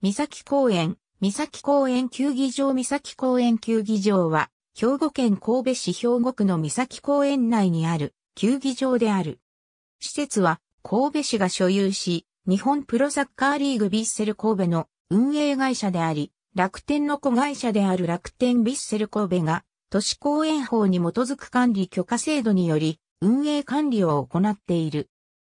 三崎公園、三崎公園球技場三崎公園球技場は、兵庫県神戸市兵庫区の三崎公園内にある球技場である。施設は神戸市が所有し、日本プロサッカーリーグビッセル神戸の運営会社であり、楽天の子会社である楽天ビッセル神戸が、都市公園法に基づく管理許可制度により、運営管理を行っている。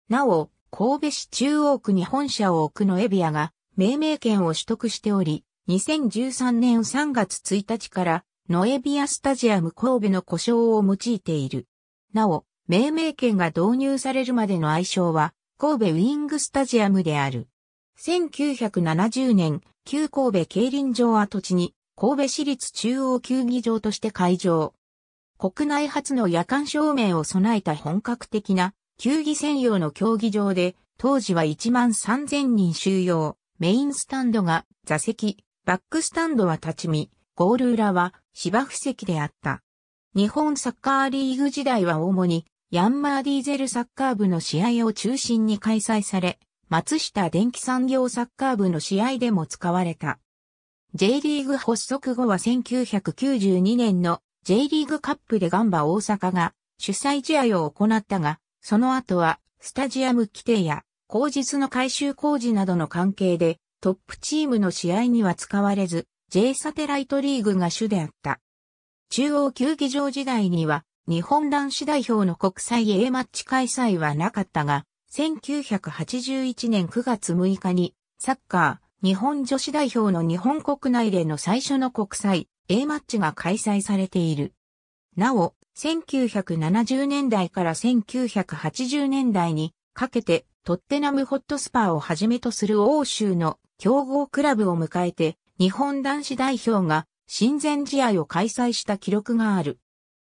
なお、神戸市中央区に本社を置くのエビアが、命名権を取得しており、2013年3月1日からノエビアスタジアム神戸の故障を用いている。なお、命名権が導入されるまでの愛称は神戸ウィングスタジアムである。1970年、旧神戸競輪場跡地に神戸市立中央球技場として開場。国内初の夜間照明を備えた本格的な球技専用の競技場で、当時は1万3000人収容。メインスタンドが座席、バックスタンドは立ち見、ゴール裏は芝生席であった。日本サッカーリーグ時代は主にヤンマーディーゼルサッカー部の試合を中心に開催され、松下電気産業サッカー部の試合でも使われた。J リーグ発足後は1992年の J リーグカップでガンバ大阪が主催試合を行ったが、その後はスタジアム規定や後日の改修工事などの関係で、トップチームの試合には使われず、J サテライトリーグが主であった。中央球技場時代には、日本男子代表の国際 A マッチ開催はなかったが、1981年9月6日に、サッカー、日本女子代表の日本国内での最初の国際 A マッチが開催されている。なお、1970年代から1980年代にかけてトッテナムホットスパーをはじめとする欧州の強豪クラブを迎えて、日本男子代表が親善試合を開催した記録がある。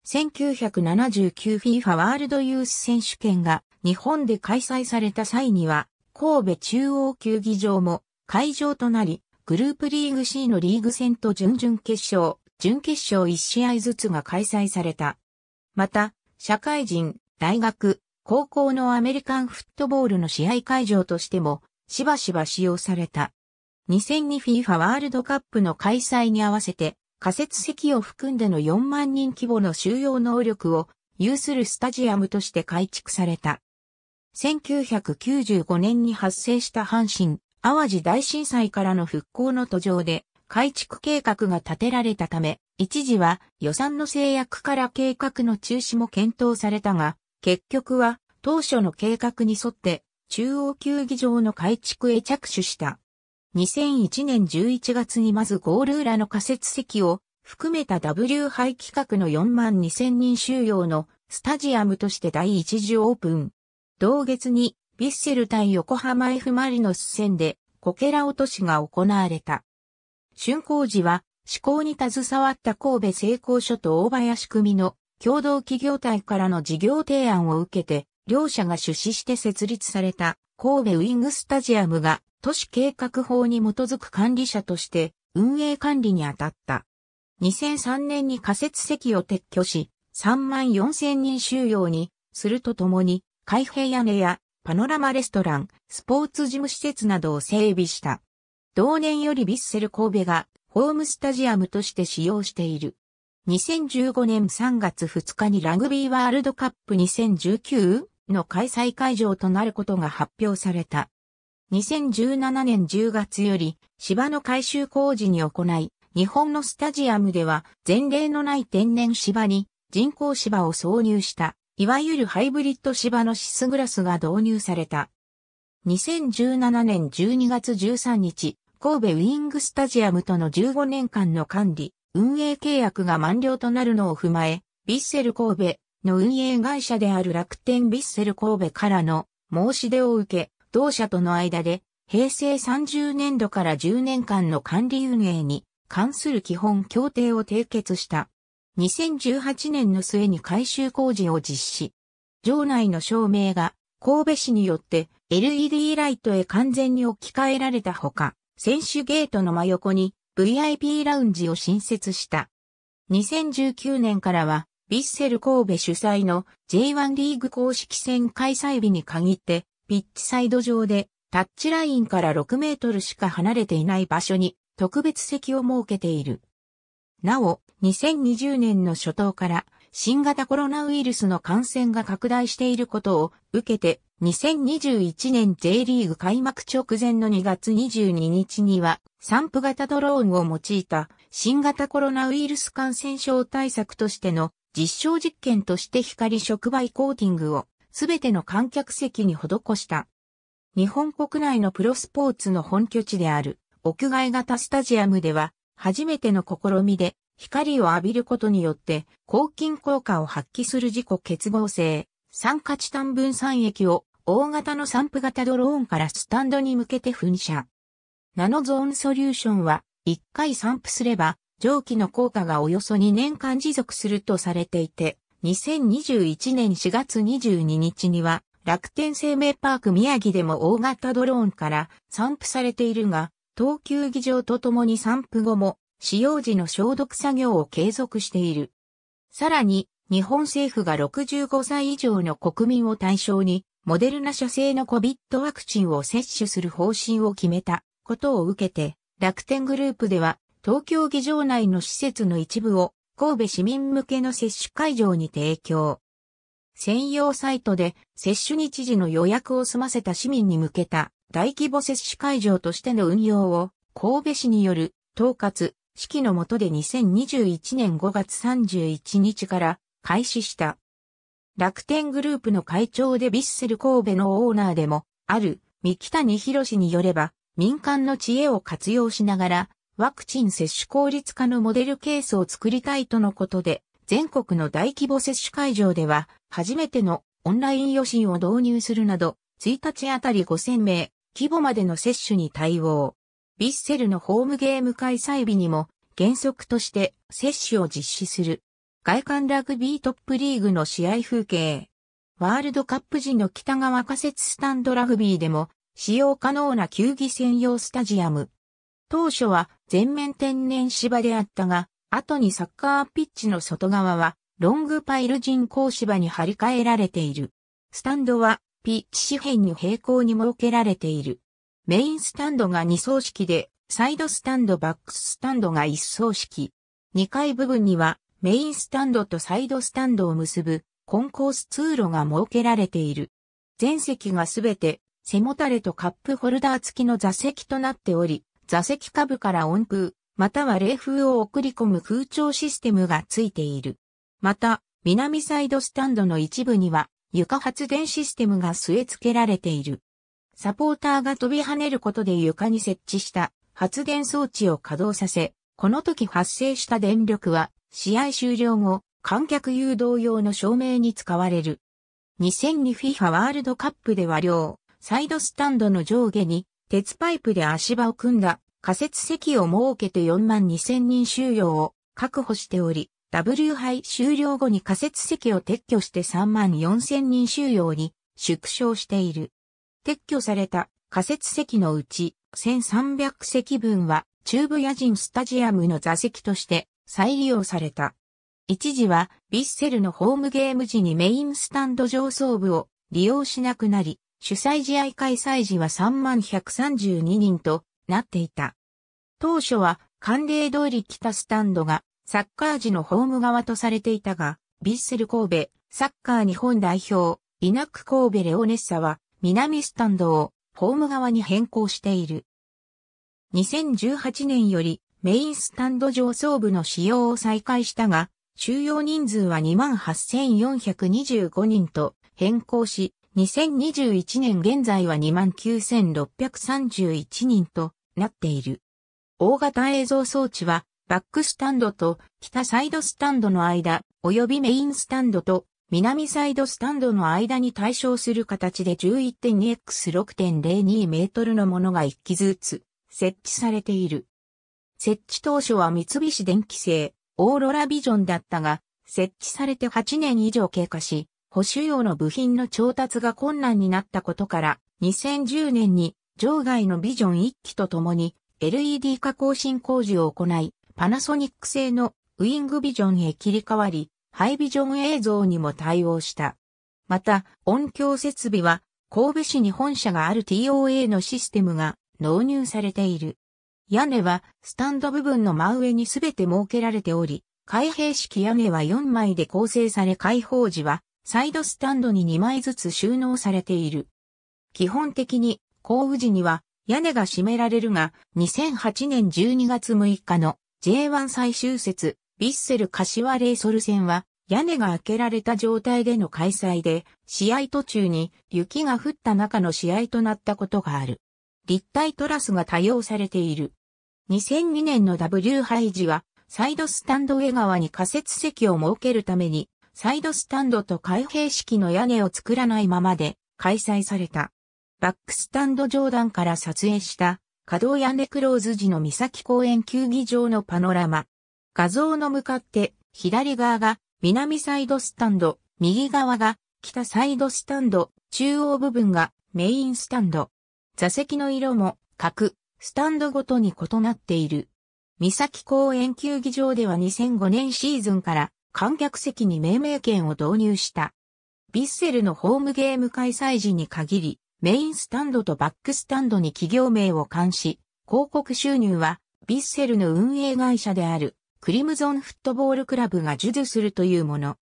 1979FIFA ワールドユース選手権が日本で開催された際には、神戸中央球技場も会場となり、グループリーグ C のリーグ戦と準々決勝、準決勝1試合ずつが開催された。また、社会人、大学、高校のアメリカンフットボールの試合会場としても、しばしば使用された。2002FIFA ワールドカップの開催に合わせて、仮設席を含んでの4万人規模の収容能力を有するスタジアムとして改築された。1995年に発生した阪神・淡路大震災からの復興の途上で改築計画が立てられたため、一時は予算の制約から計画の中止も検討されたが、結局は当初の計画に沿って中央球技場の改築へ着手した。2001年11月にまずゴール裏の仮設席を含めた W 杯企画の4万2000人収容のスタジアムとして第一次オープン。同月にビッセル対横浜 F マリノス戦でこけら落としが行われた。竣工時は施工に携わった神戸成功所と大林組の共同企業体からの事業提案を受けて、両社が出資して設立された神戸ウィングスタジアムが都市計画法に基づく管理者として運営管理に当たった。2003年に仮設席を撤去し、3万4000人収容にするとともに、開閉屋根やパノラマレストラン、スポーツ事務施設などを整備した。同年よりヴィッセル神戸がホームスタジアムとして使用している。2015年3月2日にラグビーワールドカップ2019の開催会場となることが発表された。2017年10月より芝の改修工事に行い、日本のスタジアムでは前例のない天然芝に人工芝を挿入した、いわゆるハイブリッド芝のシスグラスが導入された。2017年12月13日、神戸ウィングスタジアムとの15年間の管理、運営契約が満了となるのを踏まえ、ビッセル神戸の運営会社である楽天ビッセル神戸からの申し出を受け、同社との間で平成30年度から10年間の管理運営に関する基本協定を締結した。2018年の末に改修工事を実施。場内の照明が神戸市によって LED ライトへ完全に置き換えられたほか、選手ゲートの真横に VIP ラウンジを新設した。2019年からは、ヴィッセル神戸主催の J1 リーグ公式戦開催日に限って、ピッチサイド上でタッチラインから6メートルしか離れていない場所に特別席を設けている。なお、2020年の初頭から新型コロナウイルスの感染が拡大していることを受けて2021年 J リーグ開幕直前の2月22日には、散布型ドローンを用いた新型コロナウイルス感染症対策としての実証実験として光触媒コーティングをすべての観客席に施した。日本国内のプロスポーツの本拠地である屋外型スタジアムでは初めての試みで光を浴びることによって抗菌効果を発揮する自己結合性、酸化チタン分散液を大型の散布型ドローンからスタンドに向けて噴射。ナノゾーンソリューションは、1回散布すれば、蒸気の効果がおよそ2年間持続するとされていて、2021年4月22日には、楽天生命パーク宮城でも大型ドローンから散布されているが、東急儀場とともに散布後も、使用時の消毒作業を継続している。さらに、日本政府が65歳以上の国民を対象に、モデルナ社製の COVID ワクチンを接種する方針を決めたことを受けて、楽天グループでは、東京議場内の施設の一部を神戸市民向けの接種会場に提供。専用サイトで接種日時の予約を済ませた市民に向けた大規模接種会場としての運用を神戸市による統括、指揮の下で2021年5月31日から開始した。楽天グループの会長でビッセル神戸のオーナーでも、ある、三木谷博士によれば、民間の知恵を活用しながら、ワクチン接種効率化のモデルケースを作りたいとのことで、全国の大規模接種会場では、初めてのオンライン予診を導入するなど、1日あたり5000名、規模までの接種に対応。ビッセルのホームゲーム開催日にも、原則として接種を実施する。外観ラグビートップリーグの試合風景。ワールドカップ時の北側仮設スタンドラグビーでも使用可能な球技専用スタジアム。当初は全面天然芝であったが、後にサッカーピッチの外側はロングパイル人工芝に張り替えられている。スタンドはピッチ紙辺に平行に設けられている。メインスタンドが2層式で、サイドスタンドバックスタンドが1層式。2階部分にはメインスタンドとサイドスタンドを結ぶコンコース通路が設けられている。全席がすべて背もたれとカップホルダー付きの座席となっており、座席下部から温風、または冷風を送り込む空調システムがついている。また、南サイドスタンドの一部には床発電システムが据え付けられている。サポーターが飛び跳ねることで床に設置した発電装置を稼働させ、この時発生した電力は試合終了後、観客誘導用の照明に使われる。2002FIFA ワールドカップでは両、サイドスタンドの上下に、鉄パイプで足場を組んだ仮設席を設けて4万2000人収容を確保しており、W 杯終了後に仮設席を撤去して3万4000人収容に縮小している。撤去された仮設席のうち1300席分は中部野人スタジアムの座席として再利用された。一時は、ヴィッセルのホームゲーム時にメインスタンド上層部を利用しなくなり、主催試合開催時は3132人となっていた。当初は、慣例通り北スタンドがサッカー時のホーム側とされていたが、ヴィッセル神戸、サッカー日本代表、イナク神戸レオネッサは、南スタンドをホーム側に変更している。2018年よりメインスタンド上層部の使用を再開したが、収容人数は28,425人と変更し、2021年現在は29,631人となっている。大型映像装置は、バックスタンドと北サイドスタンドの間、及びメインスタンドと南サイドスタンドの間に対象する形で 11.2x6.02 メートルのものが1機ずつ設置されている。設置当初は三菱電機製、オーロラビジョンだったが、設置されて8年以上経過し、保守用の部品の調達が困難になったことから、2010年に場外のビジョン1機とともに LED 加工新工事を行い、パナソニック製のウィングビジョンへ切り替わり、ハイビジョン映像にも対応した。また、音響設備は神戸市に本社がある TOA のシステムが納入されている。屋根はスタンド部分の真上にすべて設けられており、開閉式屋根は4枚で構成され開放時はサイドスタンドに2枚ずつ収納されている。基本的に降雨時には屋根が閉められるが、2008年12月6日の J1 最終節、ヴィッセル柏レイソル戦は、屋根が開けられた状態での開催で、試合途中に雪が降った中の試合となったことがある。立体トラスが多用されている。2002年の W 杯時は、サイドスタンド上側に仮設席を設けるために、サイドスタンドと開閉式の屋根を作らないままで開催された。バックスタンド上段から撮影した稼働屋根クローズ時の三崎公園球技場のパノラマ。画像の向かって左側が南サイドスタンド、右側が北サイドスタンド、中央部分がメインスタンド。座席の色も角、スタンドごとに異なっている。三崎公園球技場では2005年シーズンから観客席に命名権を導入した。ビッセルのホームゲーム開催時に限り、メインスタンドとバックスタンドに企業名を冠し、広告収入はビッセルの運営会社であるクリムゾンフットボールクラブが授受するというもの。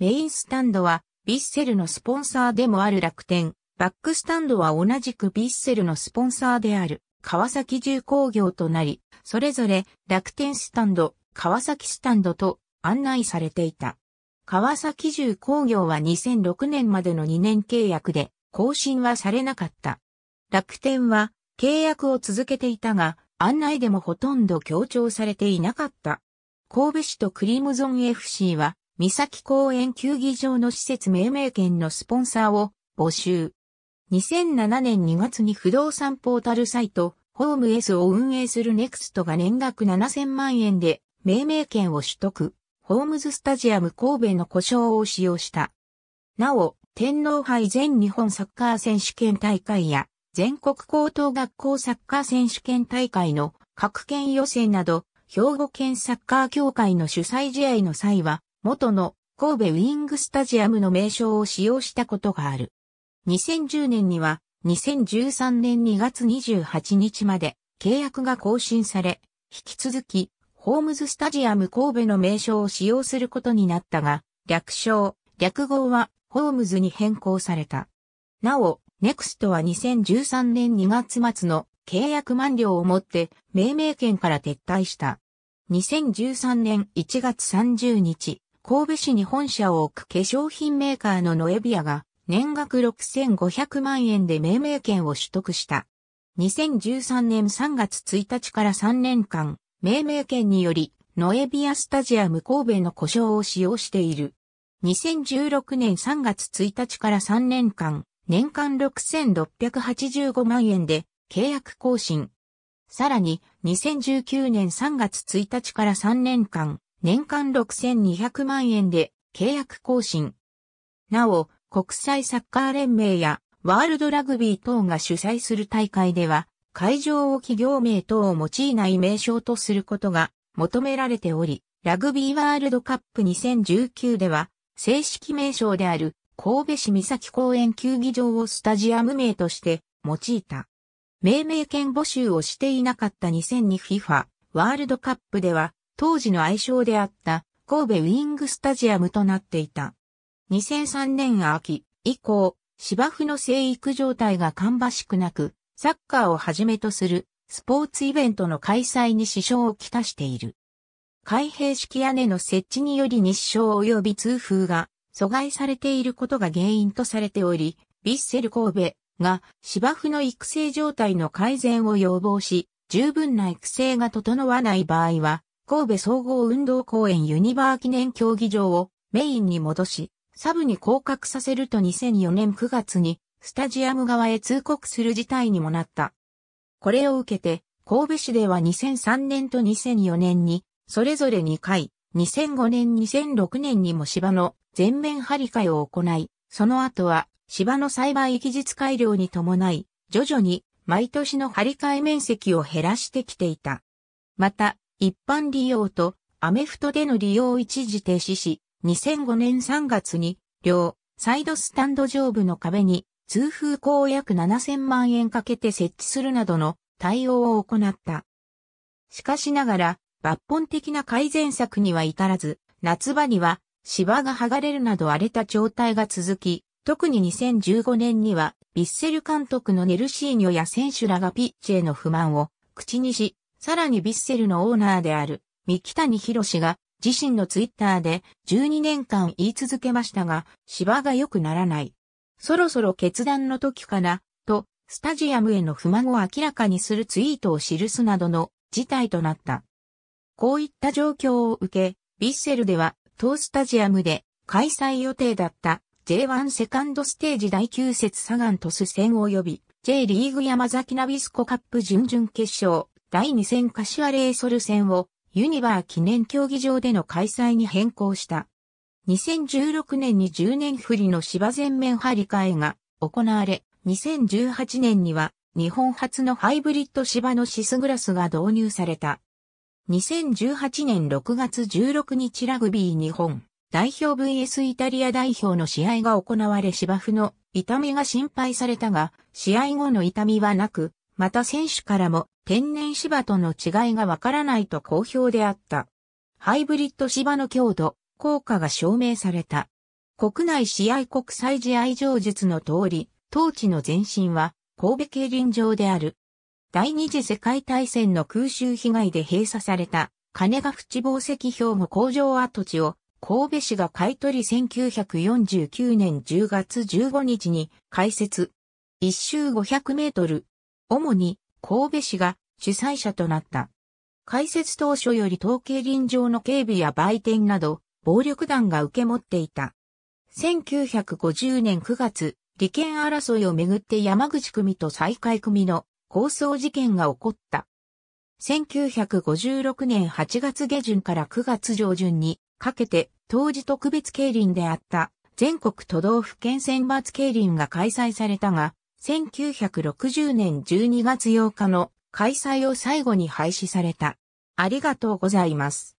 メインスタンドはビッセルのスポンサーでもある楽天、バックスタンドは同じくビッセルのスポンサーである川崎重工業となり、それぞれ楽天スタンド、川崎スタンドと案内されていた。川崎重工業は2006年までの2年契約で更新はされなかった。楽天は契約を続けていたが、案内でもほとんど強調されていなかった。神戸市とクリムゾン FC は、三崎公園球技場の施設命名権のスポンサーを募集。2007年2月に不動産ポータルサイト、ホーム S を運営するネクストが年額7000万円で命名権を取得、ホームズスタジアム神戸の故障を使用した。なお、天皇杯全日本サッカー選手権大会や全国高等学校サッカー選手権大会の各県予選など、兵庫県サッカー協会の主催試合の際は、元の神戸ウィングスタジアムの名称を使用したことがある。2010年には2013年2月28日まで契約が更新され、引き続き、ホームズスタジアム神戸の名称を使用することになったが、略称、略号はホームズに変更された。なお、ネクストは2013年2月末の契約満了をもって命名権から撤退した。2013年1月30日、神戸市に本社を置く化粧品メーカーのノエビアが年額6500万円で命名権を取得した。2013年3月1日から3年間、命名権により、ノエビアスタジアム神戸の故障を使用している。2016年3月1日から3年間、年間6685万円で契約更新。さらに、2019年3月1日から3年間、年間6200万円で契約更新。なお、国際サッカー連盟やワールドラグビー等が主催する大会では、会場を企業名等を用いない名称とすることが求められており、ラグビーワールドカップ2019では、正式名称である神戸市三崎公園球技場をスタジアム名として用いた。命名権募集をしていなかった 2002FIFA ワールドカップでは、当時の愛称であった神戸ウィングスタジアムとなっていた。2003年秋以降、芝生の生育状態が芳しくなく、サッカーをはじめとするスポーツイベントの開催に支障をきたしている。開閉式屋根の設置により日照及び通風が阻害されていることが原因とされており、ヴィッセル神戸が芝生の育成状態の改善を要望し、十分な育成が整わない場合は、神戸総合運動公園ユニバー記念競技場をメインに戻し、サブに降格させると2004年9月にスタジアム側へ通告する事態にもなった。これを受けて、神戸市では2003年と2004年に、それぞれ2回、2005年2006年にも芝の全面張り替えを行い、その後は芝の栽培技術改良に伴い、徐々に毎年の張り替え面積を減らしてきていた。また、一般利用とアメフトでの利用を一時停止し、2005年3月に、両、サイドスタンド上部の壁に、通風口を約7000万円かけて設置するなどの対応を行った。しかしながら、抜本的な改善策には至らず、夏場には芝が剥がれるなど荒れた状態が続き、特に2015年には、ビッセル監督のネルシーニョや選手らがピッチへの不満を口にし、さらにビッセルのオーナーである三木谷博士が自身のツイッターで12年間言い続けましたが、芝が良くならない。そろそろ決断の時かな、と、スタジアムへの不満を明らかにするツイートを記すなどの事態となった。こういった状況を受け、ヴィッセルでは、当スタジアムで開催予定だった J1 セカンドステージ第9節サガントス戦及び J リーグ山崎ナビスコカップ準々決勝第2戦柏レイソル戦をユニバー記念競技場での開催に変更した。2016年に10年振りの芝全面張り替えが行われ、2018年には日本初のハイブリッド芝のシスグラスが導入された。2018年6月16日ラグビー日本代表 VS イタリア代表の試合が行われ芝生の痛みが心配されたが、試合後の痛みはなく、また選手からも天然芝との違いがわからないと好評であった。ハイブリッド芝の強度、効果が証明された。国内試合国際試合上述の通り、当地の前身は神戸競輪場である。第二次世界大戦の空襲被害で閉鎖された金ヶ淵宝石兵庫工場跡地を神戸市が買い取り1949年10月15日に開設。一周500メートル、主に神戸市が主催者となった。開設当初より統計林場の警備や売店など、暴力団が受け持っていた。1950年9月、利権争いをめぐって山口組と再開組の抗争事件が起こった。1956年8月下旬から9月上旬にかけて当時特別競輪であった全国都道府県選抜競輪が開催されたが、1960年12月8日の開催を最後に廃止された。ありがとうございます。